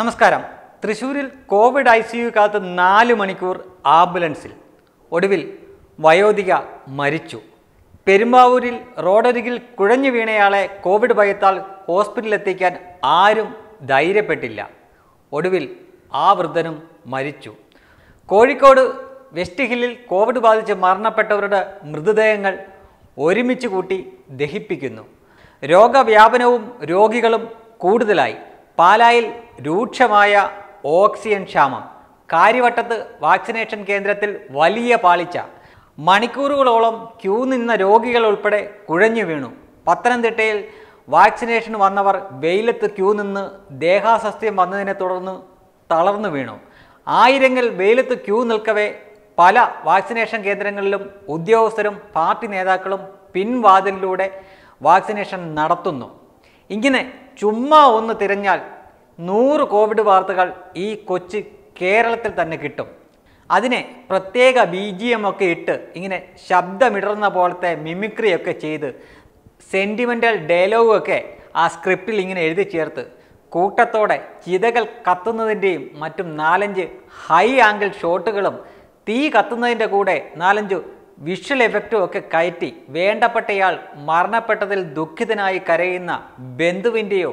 നമസ്കാരം തൃശൂരിൽ Covid I C U കാത്ത് നാല് മണിക്കൂർ ആംബുലൻസിൽ ഒടുവിൽ വയോധിക മരിച്ചു പെരുമ്പാവൂരിൽ റോഡരികിൽ കുഴഞ്ഞു വീണയാളെ കോവിഡ് ഭയത്താൽ ഹോസ്പിറ്റലിലെത്തിക്കാൻ ആരും ധൈര്യപ്പെട്ടില്ല ഒടുവിൽ ആ വൃദ്ധനും മരിച്ചു കോഴിക്കോട് വെസ്റ്റ് ഹില്ലിൽ കോവിഡ് ബാധിച്ച് മരണപ്പെട്ടവരുടെ മൃതദേഹങ്ങൾ ഒരുമിച്ച് കൂട്ടി ദഹിപ്പിക്കുന്നു രോഗവ്യാപനവും രോഗികളും കൂടുതലായി പാലായിൽ രൂക്ഷമായ ഓക്സിജൻ ക്ഷാമം കാര്യവട്ടത്ത് വാക്സിനേഷൻ കേന്ദ്രത്തിൽ വലിയ പാളിച്ച മണിക്കൂറുകളോളം ക്യൂ നിന്ന രോഗികൾ ഉൾപ്പെടെ കുഴഞ്ഞു വീണു പത്തനംതിട്ടയിൽ വാക്സിനേഷൻ വന്നവർ വെയിലത്ത് ക്യൂ നിന്ന് ദേഹാസ്വസ്ഥ്യം വന്നതിനെ തുടർന്ന് തളർന്നു വീണു ആയിരങ്ങൾ വെയിലത്ത് ക്യൂ നിൽക്കവേ പല വാക്സിനേഷൻ കേന്ദ്രങ്ങളിലും ഉദ്യോഗസ്ഥരും പാർട്ടി നേതാക്കളും പിൻവാതിലിലൂടെ വാക്സിനേഷൻ നടത്തുന്നു ഇങ്ങനെ ചുമ്മാ ഒന്ന് തിരഞ്ഞാൽ നൂറ് കോവിഡ് വാർത്തകൾ ഈ കൊച്ചു കേരളത്തിൽ തന്നെ കിട്ടും അതിനെ പ്രത്യേക ബി ജി എം ഒക്കെ ഇട്ട് ഇങ്ങനെ ശബ്ദമിടർന്ന പോലത്തെ മിമിക്രിയൊക്കെ ചെയ്ത് സെൻറ്റിമെൻ്റൽ ഡയലോഗൊക്കെ ആ സ്ക്രിപ്റ്റിൽ ഇങ്ങനെ എഴുതി ചേർത്ത് കൂട്ടത്തോടെ ചിതകൾ കത്തുന്നതിൻ്റെയും മറ്റും നാലഞ്ച് ഹൈ ആംഗിൾ ഷോട്ടുകളും തീ കത്തുന്നതിൻ്റെ കൂടെ നാലഞ്ച് വിഷ്വൽ എഫക്റ്റും ഒക്കെ കയറ്റി വേണ്ടപ്പെട്ടയാൾ മരണപ്പെട്ടതിൽ ദുഃഖിതനായി കരയുന്ന ബന്ധുവിൻ്റെയോ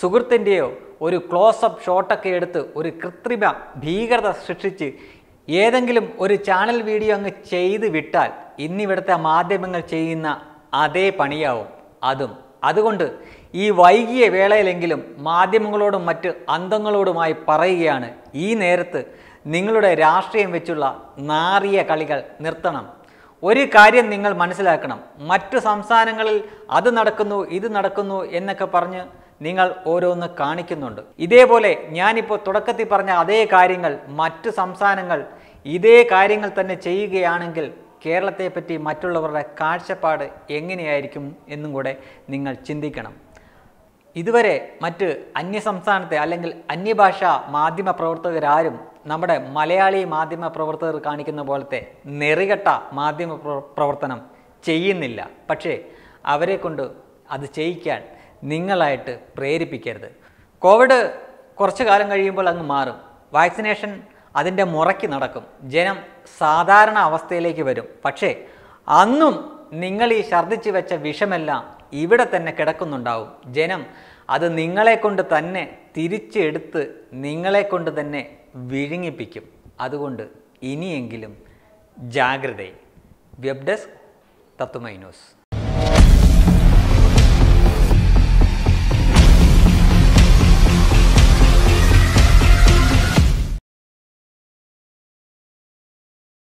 സുഹൃത്തിൻ്റെയോ ഒരു ക്ലോസപ്പ് ഷോട്ടൊക്കെ എടുത്ത് ഒരു കൃത്രിമ ഭീകരത സൃഷ്ടിച്ച് ഏതെങ്കിലും ഒരു ചാനൽ വീഡിയോ അങ്ങ് ചെയ്ത് വിട്ടാൽ ഇന്നിവിടുത്തെ മാധ്യമങ്ങൾ ചെയ്യുന്ന അതേ പണിയാവും അതും അതുകൊണ്ട് ഈ വൈകിയ വേളയിലെങ്കിലും മാധ്യമങ്ങളോടും മറ്റ് അന്തങ്ങളോടുമായി പറയുകയാണ് ഈ നേരത്ത് നിങ്ങളുടെ രാഷ്ട്രീയം വെച്ചുള്ള നാറിയ കളികൾ നിർത്തണം ഒരു കാര്യം നിങ്ങൾ മനസ്സിലാക്കണം മറ്റു സംസ്ഥാനങ്ങളിൽ അത് നടക്കുന്നു ഇത് നടക്കുന്നു എന്നൊക്കെ പറഞ്ഞ് നിങ്ങൾ ഓരോന്ന് കാണിക്കുന്നുണ്ട് ഇതേപോലെ ഞാനിപ്പോൾ തുടക്കത്തിൽ പറഞ്ഞ അതേ കാര്യങ്ങൾ മറ്റു സംസ്ഥാനങ്ങൾ ഇതേ കാര്യങ്ങൾ തന്നെ ചെയ്യുകയാണെങ്കിൽ കേരളത്തെപ്പറ്റി മറ്റുള്ളവരുടെ കാഴ്ചപ്പാട് എങ്ങനെയായിരിക്കും എന്നും കൂടെ നിങ്ങൾ ചിന്തിക്കണം ഇതുവരെ മറ്റ് സംസ്ഥാനത്തെ അല്ലെങ്കിൽ അന്യഭാഷാ മാധ്യമ പ്രവർത്തകരാരും നമ്മുടെ മലയാളി മാധ്യമ പ്രവർത്തകർ കാണിക്കുന്ന പോലത്തെ നെറികെട്ട മാധ്യമ പ്രവർത്തനം ചെയ്യുന്നില്ല പക്ഷേ അവരെ കൊണ്ട് അത് ചെയ്യിക്കാൻ നിങ്ങളായിട്ട് പ്രേരിപ്പിക്കരുത് കോവിഡ് കുറച്ച് കാലം കഴിയുമ്പോൾ അങ്ങ് മാറും വാക്സിനേഷൻ അതിൻ്റെ മുറയ്ക്ക് നടക്കും ജനം സാധാരണ അവസ്ഥയിലേക്ക് വരും പക്ഷേ അന്നും നിങ്ങൾ ഈ ഛർദ്ദിച്ചു വെച്ച വിഷമെല്ലാം ഇവിടെ തന്നെ കിടക്കുന്നുണ്ടാവും ജനം അത് നിങ്ങളെ കൊണ്ട് തന്നെ തിരിച്ചെടുത്ത് നിങ്ങളെ കൊണ്ട് തന്നെ വിഴുങ്ങിപ്പിക്കും അതുകൊണ്ട് ഇനിയെങ്കിലും ജാഗ്രത വെബ് ഡെസ്ക് തത്വമൈ